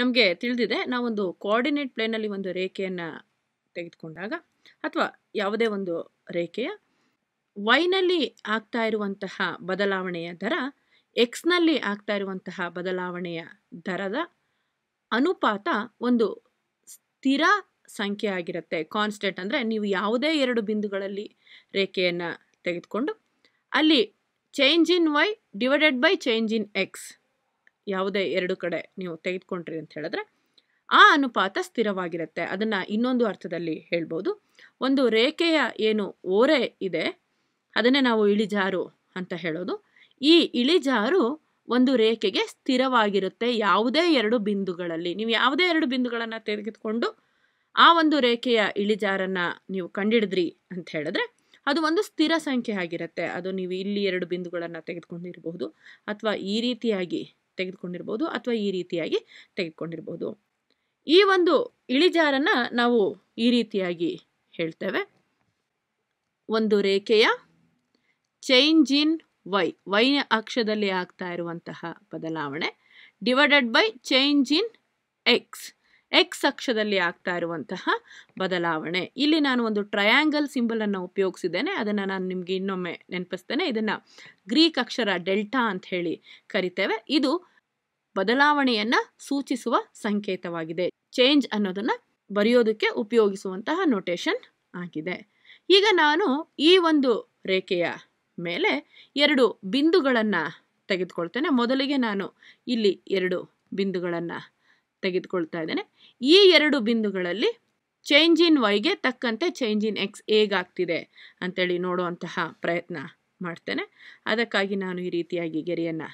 ನಮಗೆ ತಿಳಿದಿದೆ ನಾವೊಂದು ಕೋಆರ್ಡಿನೇಟ್ ಪ್ಲೇನಲ್ಲಿ ಒಂದು ರೇಖೆಯನ್ನು ತೆಗೆದುಕೊಂಡಾಗ ಅಥವಾ ಯಾವುದೇ ಒಂದು ರೇಖೆಯ ವೈನಲ್ಲಿ ಆಗ್ತಾ ಇರುವಂತಹ ಬದಲಾವಣೆಯ ದರ ಎಕ್ಸ್ನಲ್ಲಿ ಆಗ್ತಾ ಇರುವಂತಹ ಬದಲಾವಣೆಯ ದರದ ಅನುಪಾತ ಒಂದು ಸ್ಥಿರ ಸಂಖ್ಯೆ ಆಗಿರುತ್ತೆ ಕಾನ್ಸ್ಟೆಂಟ್ ಅಂದರೆ ನೀವು ಯಾವುದೇ ಎರಡು ಬಿಂದುಗಳಲ್ಲಿ ರೇಖೆಯನ್ನು ತೆಗೆದುಕೊಂಡು ಅಲ್ಲಿ change in Y divided by change in X ಯಾವುದೇ ಎರಡು ಕಡೆ ನೀವು ತೆಗೆದುಕೊಂಡ್ರಿ ಅಂತ ಹೇಳಿದ್ರೆ ಆ ಅನುಪಾತ ಸ್ಥಿರವಾಗಿರುತ್ತೆ ಅದನ್ನು ಇನ್ನೊಂದು ಅರ್ಥದಲ್ಲಿ ಹೇಳ್ಬೋದು ಒಂದು ರೇಖೆಯ ಏನು ಓರೆ ಇದೆ ಅದನ್ನೇ ನಾವು ಇಳಿಜಾರು ಅಂತ ಹೇಳೋದು ಈ ಇಳಿಜಾರು ಒಂದು ರೇಖೆಗೆ ಸ್ಥಿರವಾಗಿರುತ್ತೆ ಯಾವುದೇ ಎರಡು ಬಿಂದುಗಳಲ್ಲಿ ನೀವು ಯಾವುದೇ ಎರಡು ಬಿಂದುಗಳನ್ನು ತೆಗೆದುಕೊಂಡು ಆ ಒಂದು ರೇಖೆಯ ಇಳಿಜಾರನ್ನು ನೀವು ಕಂಡಿಡಿದ್ರಿ ಅಂತ ಹೇಳಿದ್ರೆ ಅದು ಒಂದು ಸ್ಥಿರ ಸಂಖ್ಯೆ ಆಗಿರುತ್ತೆ ಅದು ನೀವು ಇಲ್ಲಿ ಎರಡು ಬಿಂದುಗಳನ್ನು ತೆಗೆದುಕೊಂಡಿರಬಹುದು ಅಥವಾ ಈ ರೀತಿಯಾಗಿ ತೆಗೆದುಕೊಂಡಿರ್ಬೋದು ಅಥವಾ ಈ ರೀತಿಯಾಗಿ ತೆಗೆದುಕೊಂಡಿರ್ಬೋದು ಈ ಒಂದು ಇಳಿಜಾರನ್ನು ನಾವು ಈ ರೀತಿಯಾಗಿ ಹೇಳ್ತೇವೆ ಒಂದು ರೇಖೆಯ ಚೇಂಜ್ ಇನ್ ವೈ ವೈನ ಅಕ್ಷದಲ್ಲಿ ಆಗ್ತಾ ಇರುವಂತಹ ಬದಲಾವಣೆ divided by change in X X ಅಕ್ಷದಲ್ಲಿ ಆಗ್ತಾ ಇರುವಂತಹ ಬದಲಾವಣೆ ಇಲ್ಲಿ ನಾನು ಒಂದು ಟ್ರಯಾಂಗಲ್ ಸಿಂಬಲನ್ನು ಉಪಯೋಗಿಸಿದ್ದೇನೆ ಅದನ್ನು ನಾನು ನಿಮಗೆ ಇನ್ನೊಮ್ಮೆ ನೆನಪಿಸ್ತೇನೆ ಇದನ್ನು ಗ್ರೀಕ್ ಅಕ್ಷರ ಡೆಲ್ಟಾ ಅಂತ ಹೇಳಿ ಕರಿತೇವೆ ಇದು ಬದಲಾವಣೆಯನ್ನು ಸೂಚಿಸುವ ಸಂಕೇತವಾಗಿದೆ ಚೇಂಜ್ ಅನ್ನೋದನ್ನು ಬರೆಯೋದಕ್ಕೆ ಉಪಯೋಗಿಸುವಂತಹ ನೊಟೇಷನ್ ಆಗಿದೆ ಈಗ ನಾನು ಈ ಒಂದು ರೇಖೆಯ ಮೇಲೆ ಎರಡು ಬಿಂದುಗಳನ್ನು ತೆಗೆದುಕೊಳ್ತೇನೆ ಮೊದಲಿಗೆ ನಾನು ಇಲ್ಲಿ ಎರಡು ಬಿಂದುಗಳನ್ನು ತೆಗೆದುಕೊಳ್ತಾ ಇದ್ದೇನೆ ಈ ಎರಡು ಬಿಂದುಗಳಲ್ಲಿ ಚೇಂಜ್ ಇನ್ ವೈಗೆ ತಕ್ಕಂತೆ ಚೇಂಜ್ ಇನ್ ಎಕ್ಸ್ ಹೇಗಾಗ್ತಿದೆ ಅಂತೇಳಿ ನೋಡುವಂತಹ ಪ್ರಯತ್ನ ಮಾಡ್ತೇನೆ ಅದಕ್ಕಾಗಿ ನಾನು ಈ ರೀತಿಯಾಗಿ ಗೆರೆಯನ್ನು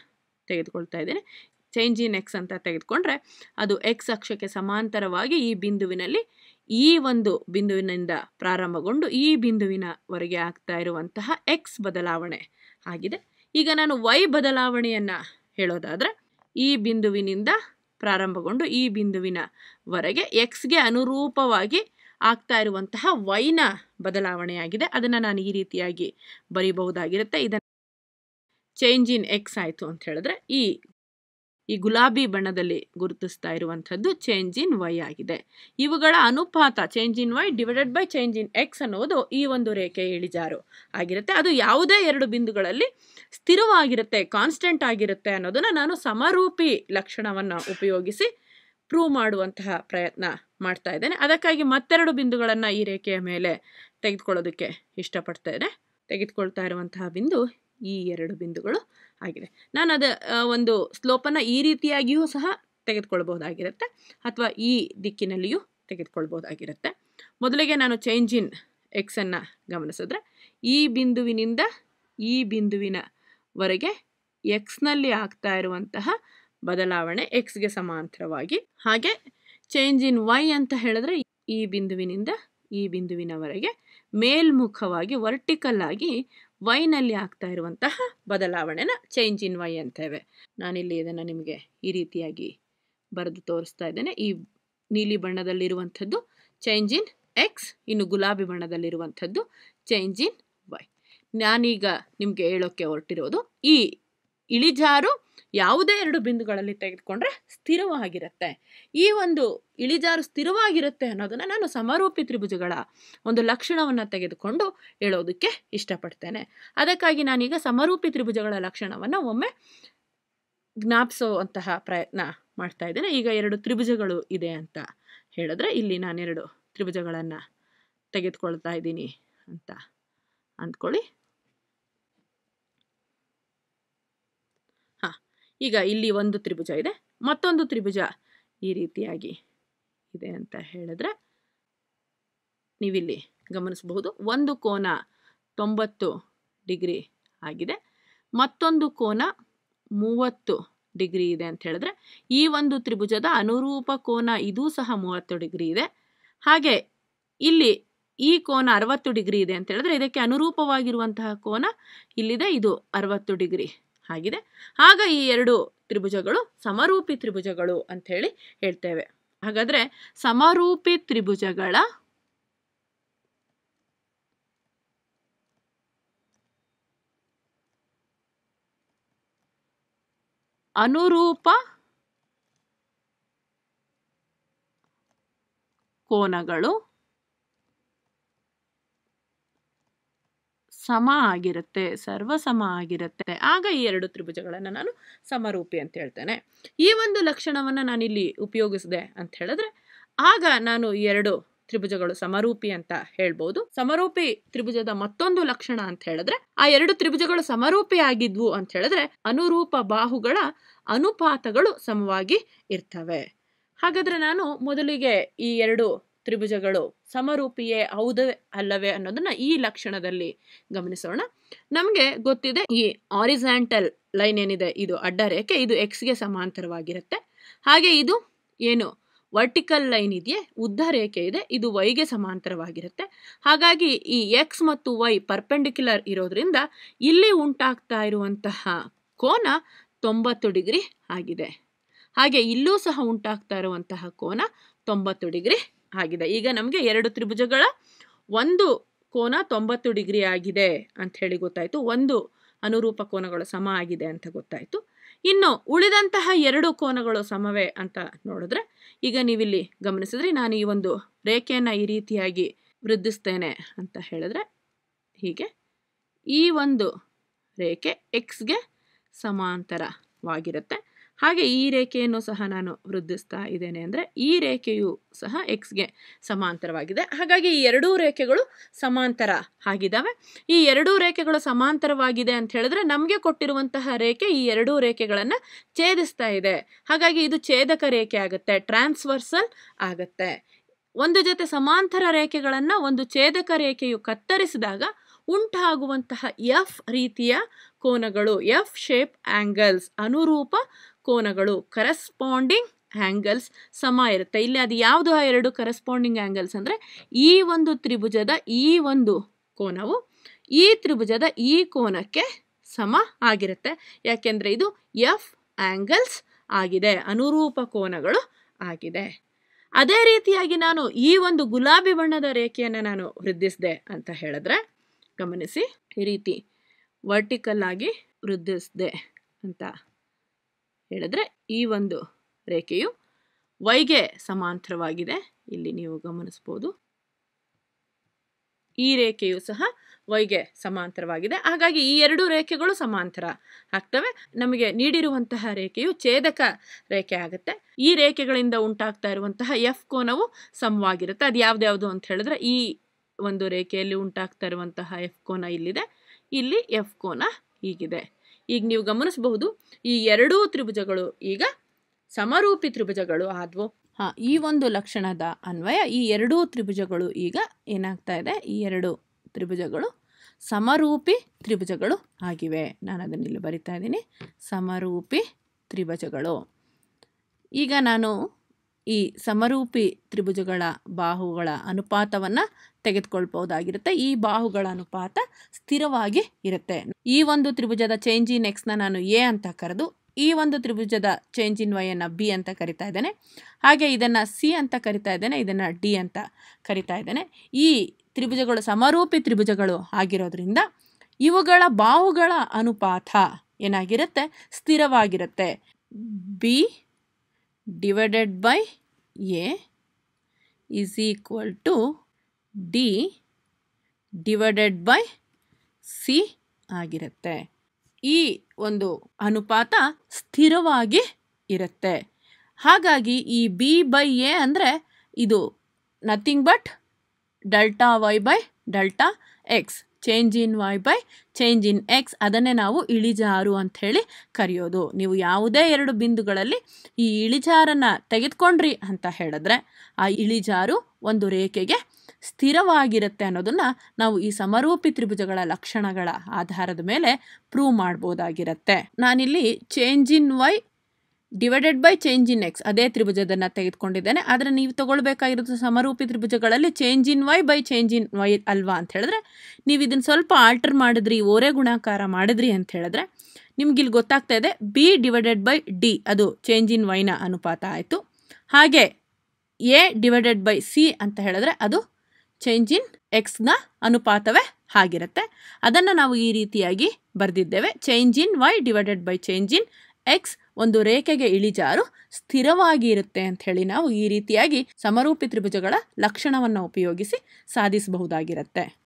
ತೆಗೆದುಕೊಳ್ತಾ ಇದ್ದೇನೆ ಚೇಂಜ್ ಇನ್ ಎಕ್ಸ್ ಅಂತ ತೆಗೆದುಕೊಂಡ್ರೆ ಅದು ಎಕ್ಸ್ ಅಕ್ಷಕ್ಕೆ ಸಮಾಂತರವಾಗಿ ಈ ಬಿಂದುವಿನಲ್ಲಿ ಈ ಒಂದು ಬಿಂದುವಿನಿಂದ ಪ್ರಾರಂಭಗೊಂಡು ಈ ಬಿಂದುವಿನವರೆಗೆ ಆಗ್ತಾ ಇರುವಂತಹ ಎಕ್ಸ್ ಬದಲಾವಣೆ ಆಗಿದೆ ಈಗ ನಾನು ವೈ ಬದಲಾವಣೆಯನ್ನು ಹೇಳೋದಾದರೆ ಈ ಬಿಂದುವಿನಿಂದ ಪ್ರಾರಂಭಗೊಂಡು ಈ ಬಿಂದುವಿನ ವರೆಗೆ ಎಕ್ಸ್ಗೆ ಅನುರೂಪವಾಗಿ ಆಗ್ತಾ ಇರುವಂತಹ ವೈನ ಬದಲಾವಣೆಯಾಗಿದೆ ಅದನ್ನು ನಾನು ಈ ರೀತಿಯಾಗಿ ಬರೀಬಹುದಾಗಿರುತ್ತೆ ಇದನ್ನು ಚೇಂಜ್ ಇನ್ ಎಕ್ಸ್ ಆಯಿತು ಅಂತ ಹೇಳಿದ್ರೆ ಈ ಈ ಗುಲಾಬಿ ಬಣ್ಣದಲ್ಲಿ ಗುರುತಿಸ್ತಾ ಇರುವಂಥದ್ದು ಚೇಂಜ್ ಇನ್ ವೈ ಆಗಿದೆ ಇವುಗಳ ಅನುಪಾತ change in Y divided by change in X ಅನ್ನೋದು ಈ ಒಂದು ರೇಖೆ ಇಳಿಜಾರು ಆಗಿರುತ್ತೆ ಅದು ಯಾವುದೇ ಎರಡು ಬಿಂದುಗಳಲ್ಲಿ ಸ್ಥಿರವಾಗಿರುತ್ತೆ ಕಾನ್ಸ್ಟೆಂಟ್ ಆಗಿರುತ್ತೆ ಅನ್ನೋದನ್ನು ನಾನು ಸಮರೂಪಿ ಲಕ್ಷಣವನ್ನು ಉಪಯೋಗಿಸಿ ಪ್ರೂವ್ ಮಾಡುವಂತಹ ಪ್ರಯತ್ನ ಮಾಡ್ತಾ ಇದ್ದೇನೆ ಅದಕ್ಕಾಗಿ ಮತ್ತೆರಡು ಬಿಂದುಗಳನ್ನು ಈ ರೇಖೆಯ ಮೇಲೆ ತೆಗೆದುಕೊಳ್ಳೋದಕ್ಕೆ ಇಷ್ಟಪಡ್ತಾ ಇದೆ ತೆಗೆದುಕೊಳ್ತಾ ಇರುವಂತಹ ಬಿಂದು ಈ ಎರಡು ಬಿಂದುಗಳು ಆಗಿದೆ ನಾನು ಅದು ಒಂದು ಸ್ಲೋಪನ್ನು ಈ ರೀತಿಯಾಗಿಯೂ ಸಹ ತೆಗೆದುಕೊಳ್ಬೋದಾಗಿರುತ್ತೆ ಅಥವಾ ಈ ದಿಕ್ಕಿನಲ್ಲಿಯೂ ತೆಗೆದುಕೊಳ್ಬೋದಾಗಿರುತ್ತೆ ಮೊದಲಿಗೆ ನಾನು ಚೇಂಜ್ ಇನ್ ಎಕ್ಸನ್ನು ಗಮನಿಸಿದ್ರೆ ಈ ಬಿಂದುವಿನಿಂದ ಈ ಬಿಂದುವಿನ ವರೆಗೆ ಎಕ್ಸ್ನಲ್ಲಿ ಆಗ್ತಾ ಇರುವಂತಹ ಬದಲಾವಣೆ ಎಕ್ಸ್ಗೆ ಸಮಾಂತರವಾಗಿ ಹಾಗೆ ಚೇಂಜ್ ಇನ್ ವೈ ಅಂತ ಹೇಳಿದ್ರೆ ಈ ಬಿಂದುವಿನಿಂದ ಈ ಬಿಂದುವಿನವರೆಗೆ ಮೇಲ್ಮುಖವಾಗಿ ವರ್ಟಿಕಲ್ ಆಗಿ ವೈನಲ್ಲಿ ಆಗ್ತಾ ಇರುವಂತಹ ಬದಲಾವಣೆನ ಚೇಂಜ್ ಇನ್ ವೈ ಅಂತೇವೆ ನಾನಿಲ್ಲಿ ಇದನ್ನು ನಿಮಗೆ ಈ ರೀತಿಯಾಗಿ ಬರೆದು ತೋರಿಸ್ತಾ ಇದ್ದೇನೆ ಈ ನೀಲಿ ಬಣ್ಣದಲ್ಲಿರುವಂಥದ್ದು ಚೇಂಜ್ ಇನ್ ಎಕ್ಸ್ ಇನ್ನು ಗುಲಾಬಿ ಬಣ್ಣದಲ್ಲಿರುವಂಥದ್ದು ಚೇಂಜ್ ಇನ್ ವೈ ನಾನೀಗ ನಿಮಗೆ ಹೇಳೋಕ್ಕೆ ಹೊರಟಿರೋದು ಈ ಇಳಿಜಾರು ಯಾವುದೇ ಎರಡು ಬಿಂದುಗಳಲ್ಲಿ ತೆಗೆದುಕೊಂಡ್ರೆ ಸ್ಥಿರವಾಗಿರುತ್ತೆ ಈ ಒಂದು ಇಳಿಜಾರು ಸ್ಥಿರವಾಗಿರುತ್ತೆ ಅನ್ನೋದನ್ನು ನಾನು ಸಮರೂಪಿ ತ್ರಿಭುಜಗಳ ಒಂದು ಲಕ್ಷಣವನ್ನು ತೆಗೆದುಕೊಂಡು ಹೇಳೋದಕ್ಕೆ ಇಷ್ಟಪಡ್ತೇನೆ ಅದಕ್ಕಾಗಿ ನಾನೀಗ ಸಮರೂಪಿ ತ್ರಿಭುಜಗಳ ಲಕ್ಷಣವನ್ನು ಒಮ್ಮೆ ಜ್ಞಾಪಿಸುವಂತಹ ಪ್ರಯತ್ನ ಮಾಡ್ತಾ ಇದ್ದೇನೆ ಈಗ ಎರಡು ತ್ರಿಭುಜಗಳು ಇದೆ ಅಂತ ಹೇಳಿದ್ರೆ ಇಲ್ಲಿ ನಾನೆರಡು ತ್ರಿಭುಜಗಳನ್ನು ತೆಗೆದುಕೊಳ್ತಾ ಇದ್ದೀನಿ ಅಂತ ಅಂದ್ಕೊಳ್ಳಿ ಈಗ ಇಲ್ಲಿ ಒಂದು ತ್ರಿಭುಜ ಇದೆ ಮತ್ತೊಂದು ತ್ರಿಭುಜ ಈ ರೀತಿಯಾಗಿ ಇದೆ ಅಂತ ಹೇಳಿದ್ರೆ ನೀವಿಲ್ಲಿ ಗಮನಿಸಬಹುದು ಒಂದು ಕೋನ ತೊಂಬತ್ತು ಡಿಗ್ರಿ ಆಗಿದೆ ಮತ್ತೊಂದು ಕೋನ ಮೂವತ್ತು ಡಿಗ್ರಿ ಇದೆ ಅಂತ ಹೇಳಿದ್ರೆ ಈ ಒಂದು ತ್ರಿಭುಜದ ಅನುರೂಪ ಕೋನ ಇದೂ ಸಹ ಮೂವತ್ತು ಡಿಗ್ರಿ ಇದೆ ಹಾಗೆ ಇಲ್ಲಿ ಈ ಕೋನ ಅರವತ್ತು ಡಿಗ್ರಿ ಇದೆ ಅಂತ ಹೇಳಿದ್ರೆ ಇದಕ್ಕೆ ಅನುರೂಪವಾಗಿರುವಂತಹ ಕೋನ ಇಲ್ಲಿದೆ ಇದು ಅರವತ್ತು ಡಿಗ್ರಿ ಆಗಿದೆ ಆಗ ಈ ಎರಡು ತ್ರಿಭುಜಗಳು ಸಮರೂಪಿ ತ್ರಿಭುಜಗಳು ಅಂತ ಹೇಳಿ ಹೇಳ್ತೇವೆ ಹಾಗಾದ್ರೆ ಸಮರೂಪಿ ತ್ರಿಭುಜಗಳ ಅನುರೂಪ ಕೋನಗಳು ಸಮ ಆಗಿರುತ್ತೆ ಸರ್ವ ಸಮ ಆಗಿರುತ್ತೆ ಆಗ ಈ ಎರಡು ತ್ರಿಭುಜಗಳನ್ನು ನಾನು ಸಮರೂಪಿ ಅಂತ ಹೇಳ್ತೇನೆ ಈ ಒಂದು ಲಕ್ಷಣವನ್ನು ನಾನಿಲ್ಲಿ ಉಪಯೋಗಿಸಿದೆ ಅಂತ ಹೇಳಿದ್ರೆ ಆಗ ನಾನು ಈ ಎರಡು ತ್ರಿಭುಜಗಳು ಸಮರೂಪಿ ಅಂತ ಹೇಳ್ಬೋದು ಸಮರೂಪಿ ತ್ರಿಭುಜದ ಮತ್ತೊಂದು ಲಕ್ಷಣ ಅಂತ ಹೇಳಿದ್ರೆ ಆ ಎರಡು ತ್ರಿಭುಜಗಳು ಸಮರೂಪಿ ಆಗಿದ್ವು ಅಂತ ಹೇಳಿದ್ರೆ ಅನುರೂಪ ಬಾಹುಗಳ ಅನುಪಾತಗಳು ಸಮವಾಗಿ ಇರ್ತವೆ ಹಾಗಾದ್ರೆ ನಾನು ಮೊದಲಿಗೆ ಈ ಎರಡು ತ್ರಿಭುಜಗಳು ಸಮರೂಪಿಯೇ ಹೌದೇ ಅಲ್ಲವೇ ಅನ್ನೋದನ್ನ ಈ ಲಕ್ಷಣದಲ್ಲಿ ಗಮನಿಸೋಣ ನಮಗೆ ಗೊತ್ತಿದೆ ಈ ಆರಿಸ್ಯಾಂಟಲ್ ಲೈನ್ ಏನಿದೆ ಇದು ಅಡ್ಡ ರೇಖೆ ಇದು ಎಕ್ಸ್ಗೆ ಸಮಾಂತರವಾಗಿರುತ್ತೆ ಹಾಗೆ ಇದು ಏನು ವರ್ಟಿಕಲ್ ಲೈನ್ ಇದೆಯೇ ಉದ್ದ ರೇಖೆ ಇದೆ ಇದು ವೈಗೆ ಸಮಾಂತರವಾಗಿರುತ್ತೆ ಹಾಗಾಗಿ ಈ ಎಕ್ಸ್ ಮತ್ತು ವೈ ಪರ್ಪೆಂಡಿಕ್ಯುಲರ್ ಇರೋದ್ರಿಂದ ಇಲ್ಲಿ ಉಂಟಾಗ್ತಾ ಇರುವಂತಹ ಕೋನ ತೊಂಬತ್ತು ಡಿಗ್ರಿ ಆಗಿದೆ ಹಾಗೆ ಇಲ್ಲೂ ಸಹ ಉಂಟಾಗ್ತಾ ಇರುವಂತಹ ಕೋನ ತೊಂಬತ್ತು ಡಿಗ್ರಿ ಆಗಿದೆ ಈಗ ನಮಗೆ ಎರಡು ತ್ರಿಭುಜಗಳ ಒಂದು ಕೋನ ತೊಂಬತ್ತು ಡಿಗ್ರಿ ಆಗಿದೆ ಅಂತ ಹೇಳಿ ಗೊತ್ತಾಯಿತು ಒಂದು ಅನುರೂಪ ಕೋನಗಳು ಸಮ ಆಗಿದೆ ಅಂತ ಗೊತ್ತಾಯಿತು ಇನ್ನು ಉಳಿದಂತಹ ಎರಡು ಕೋನಗಳು ಸಮವೇ ಅಂತ ನೋಡಿದ್ರೆ ಈಗ ನೀವಿಲ್ಲಿ ಗಮನಿಸಿದ್ರೆ ನಾನು ಈ ಒಂದು ರೇಖೆಯನ್ನು ಈ ರೀತಿಯಾಗಿ ವೃದ್ಧಿಸ್ತೇನೆ ಅಂತ ಹೇಳಿದ್ರೆ ಹೀಗೆ ಈ ಒಂದು ರೇಖೆ ಎಕ್ಸ್ಗೆ ಸಮಾಂತರವಾಗಿರುತ್ತೆ ಹಾಗೆ ಈ ರೇಖೆಯನ್ನು ಸಹ ನಾನು ವೃದ್ಧಿಸ್ತಾ ಇದ್ದೇನೆ ಅಂದರೆ ಈ ರೇಖೆಯು ಸಹ ಎಕ್ಸ್ಗೆ ಸಮಾಂತರವಾಗಿದೆ ಹಾಗಾಗಿ ಈ ಎರಡೂ ರೇಖೆಗಳು ಸಮಾಂತರ ಆಗಿದ್ದಾವೆ ಈ ಎರಡೂ ರೇಖೆಗಳು ಸಮಾಂತರವಾಗಿದೆ ಅಂತ ಹೇಳಿದ್ರೆ ನಮಗೆ ಕೊಟ್ಟಿರುವಂತಹ ರೇಖೆ ಈ ಎರಡೂ ರೇಖೆಗಳನ್ನು ಛೇದಿಸ್ತಾ ಇದೆ ಹಾಗಾಗಿ ಇದು ಛೇದಕ ರೇಖೆ ಆಗುತ್ತೆ ಟ್ರಾನ್ಸ್ವರ್ಸಲ್ ಆಗುತ್ತೆ ಒಂದು ಜೊತೆ ಸಮಾಂತರ ರೇಖೆಗಳನ್ನು ಒಂದು ಛೇದಕ ರೇಖೆಯು ಕತ್ತರಿಸಿದಾಗ ಉಂಟಾಗುವಂತಹ ಎಫ್ ರೀತಿಯ ಕೋನಗಳು ಎಫ್ ಶೇಪ್ ಆ್ಯಂಗಲ್ಸ್ ಅನುರೂಪ ಕೋನಗಳು ಕರೆಸ್ಪಾಂಡಿಂಗ್ ಆ್ಯಂಗಲ್ಸ್ ಸಮ ಇರುತ್ತೆ ಇಲ್ಲಿ ಅದು ಯಾವುದು ಆ ಎರಡು ಕರೆಸ್ಪಾಂಡಿಂಗ್ ಆ್ಯಂಗಲ್ಸ್ ಅಂದರೆ ಈ ಒಂದು ತ್ರಿಭುಜದ ಈ ಒಂದು ಕೋನವು ಈ ತ್ರಿಭುಜದ ಈ ಕೋನಕ್ಕೆ ಸಮ ಆಗಿರುತ್ತೆ ಯಾಕೆಂದರೆ ಇದು ಎಫ್ ಆ್ಯಂಗಲ್ಸ್ ಆಗಿದೆ ಅನುರೂಪ ಕೋನಗಳು ಆಗಿದೆ ಅದೇ ರೀತಿಯಾಗಿ ನಾನು ಈ ಒಂದು ಗುಲಾಬಿ ಬಣ್ಣದ ರೇಖೆಯನ್ನು ನಾನು ವೃದ್ಧಿಸಿದೆ ಅಂತ ಹೇಳಿದ್ರೆ ಗಮನಿಸಿ ಈ ರೀತಿ ವರ್ಟಿಕಲ್ ಆಗಿ ವೃದ್ಧಿಸಿದೆ ಅಂತ ಹೇಳಿದ್ರೆ ಈ ಒಂದು ರೇಖೆಯು ವೈಗೆ ಸಮಾಂತರವಾಗಿದೆ ಇಲ್ಲಿ ನೀವು ಗಮನಿಸ್ಬೋದು ಈ ರೇಖೆಯು ಸಹ ವೈಗೆ ಸಮಾಂತರವಾಗಿದೆ ಹಾಗಾಗಿ ಈ ಎರಡು ರೇಖೆಗಳು ಸಮಾಂತರ ಆಗ್ತವೆ ನಮಗೆ ನೀಡಿರುವಂತಹ ರೇಖೆಯು ಛೇದಕ ರೇಖೆ ಆಗುತ್ತೆ ಈ ರೇಖೆಗಳಿಂದ ಉಂಟಾಗ್ತಾ ಇರುವಂತಹ ಎಫ್ ಕೋನವು ಸಮವಾಗಿರುತ್ತೆ ಅದು ಯಾವ್ದ್ಯಾವುದು ಅಂತ ಹೇಳಿದ್ರೆ ಈ ಒಂದು ರೇಖೆಯಲ್ಲಿ ಉಂಟಾಗ್ತಾ ಇರುವಂತಹ ಎಫ್ ಕೋನ ಇಲ್ಲಿದೆ ಇಲ್ಲಿ ಎಫ್ ಕೋನ ಹೀಗಿದೆ ಈಗ ನೀವು ಗಮನಿಸಬಹುದು ಈ ಎರಡೂ ತ್ರಿಭುಜಗಳು ಈಗ ಸಮರೂಪಿ ತ್ರಿಭುಜಗಳು ಆದ್ವು ಹಾಂ ಈ ಒಂದು ಲಕ್ಷಣದ ಅನ್ವಯ ಈ ಎರಡೂ ತ್ರಿಭುಜಗಳು ಈಗ ಏನಾಗ್ತಾ ಇದೆ ಈ ಎರಡು ತ್ರಿಭುಜಗಳು ಸಮರೂಪಿ ತ್ರಿಭುಜಗಳು ಆಗಿವೆ ನಾನು ಅದನ್ನು ಇಲ್ಲಿ ಬರಿತಾ ಇದ್ದೀನಿ ಸಮರೂಪಿ ತ್ರಿಭುಜಗಳು ಈಗ ನಾನು ಈ ಸಮರೂಪಿ ತ್ರಿಭುಜಗಳ ಬಾಹುಗಳ ಅನುಪಾತವನ್ನು ತೆಗೆದುಕೊಳ್ಬಹುದಾಗಿರುತ್ತೆ ಈ ಬಾಹುಗಳ ಅನುಪಾತ ಸ್ಥಿರವಾಗಿ ಇರುತ್ತೆ ಈ ಒಂದು ತ್ರಿಭುಜದ ಚೇಂಜ್ ಇನ್ ಎಕ್ಸ್ನ ನಾನು ಎ ಅಂತ ಕರೆದು ಈ ಒಂದು ತ್ರಿಭುಜದ ಚೇಂಜ್ ಇನ್ ವೈಯನ್ನು ಬಿ ಅಂತ ಕರಿತಾ ಇದ್ದೇನೆ ಹಾಗೆ ಇದನ್ನು ಸಿ ಅಂತ ಕರಿತಾ ಇದ್ದೇನೆ ಇದನ್ನು ಡಿ ಅಂತ ಕರಿತಾ ಇದ್ದೇನೆ ಈ ತ್ರಿಭುಜಗಳು ಸಮರೂಪಿ ತ್ರಿಭುಜಗಳು ಆಗಿರೋದ್ರಿಂದ ಇವುಗಳ ಬಾಹುಗಳ ಅನುಪಾತ ಏನಾಗಿರುತ್ತೆ ಸ್ಥಿರವಾಗಿರುತ್ತೆ B divided by A is equal to D divided by C ಆಗಿರುತ್ತೆ ಈ ಒಂದು ಅನುಪಾತ ಸ್ಥಿರವಾಗಿ ಇರುತ್ತೆ ಹಾಗಾಗಿ ಈ ಬಿ ಬೈ ಎ ಅಂದರೆ ಇದು nothing but delta Y by delta X change in Y by change in X ಅದನ್ನೇ ನಾವು ಇಳಿಜಾರು ಅಂತ ಹೇಳಿ ಕರೆಯೋದು ನೀವು ಯಾವುದೇ ಎರಡು ಬಿಂದುಗಳಲ್ಲಿ ಈ ಇಳಿಜಾರನ್ನು ತೆಗೆದುಕೊಂಡ್ರಿ ಅಂತ ಹೇಳಿದ್ರೆ ಆ ಇಳಿಜಾರು ಒಂದು ರೇಖೆಗೆ ಸ್ಥಿರವಾಗಿರುತ್ತೆ ಅನ್ನೋದನ್ನು ನಾವು ಈ ಸಮರೂಪಿ ತ್ರಿಭುಜಗಳ ಲಕ್ಷಣಗಳ ಆಧಾರದ ಮೇಲೆ ಪ್ರೂವ್ ಮಾಡ್ಬೋದಾಗಿರುತ್ತೆ ನಾನಿಲ್ಲಿ change in Y divided by change in X ಅದೇ ತ್ರಿಭುಜದನ್ನು ತೆಗೆದುಕೊಂಡಿದ್ದೇನೆ ಆದರೆ ನೀವು ತೊಗೊಳ್ಬೇಕಾಗಿರೋದು ಸಮರೂಪಿ ತ್ರಿಭುಜಗಳಲ್ಲಿ change in Y by change in Y ಅಲ್ವಾ ಅಂತ ಹೇಳಿದ್ರೆ ನೀವು ಇದನ್ನು ಸ್ವಲ್ಪ ಆಲ್ಟರ್ ಮಾಡಿದ್ರಿ ಓರೆ ಗುಣಾಕಾರ ಮಾಡಿದ್ರಿ ಅಂತ ಹೇಳಿದ್ರೆ ನಿಮಗಿಲ್ಲಿ ಗೊತ್ತಾಗ್ತಾ ಇದೆ ಬಿ ಡಿವೈಡೆಡ್ ಬೈ ಡಿ ಅದು ಚೇಂಜ್ ಇನ್ ವೈನ ಅನುಪಾತ ಆಯಿತು ಹಾಗೆ ಎ ಡಿವೈಡೆಡ್ ಬೈ ಸಿ ಅಂತ ಹೇಳಿದ್ರೆ ಅದು ಚೇಂಜ್ ಇನ್ ಎಕ್ಸ್ನ ಅನುಪಾತವೇ ಆಗಿರುತ್ತೆ ಅದನ್ನು ನಾವು ಈ ರೀತಿಯಾಗಿ ಬರೆದಿದ್ದೇವೆ change in Y divided by change in X ಒಂದು ರೇಖೆಗೆ ಇಳಿಜಾರು ಸ್ಥಿರವಾಗಿ ಇರುತ್ತೆ ಅಂತ ಹೇಳಿ ನಾವು ಈ ರೀತಿಯಾಗಿ ಸಮರೂಪಿ ತ್ರಿಭುಜಗಳ ಲಕ್ಷಣವನ್ನು ಉಪಯೋಗಿಸಿ ಸಾಧಿಸಬಹುದಾಗಿರುತ್ತೆ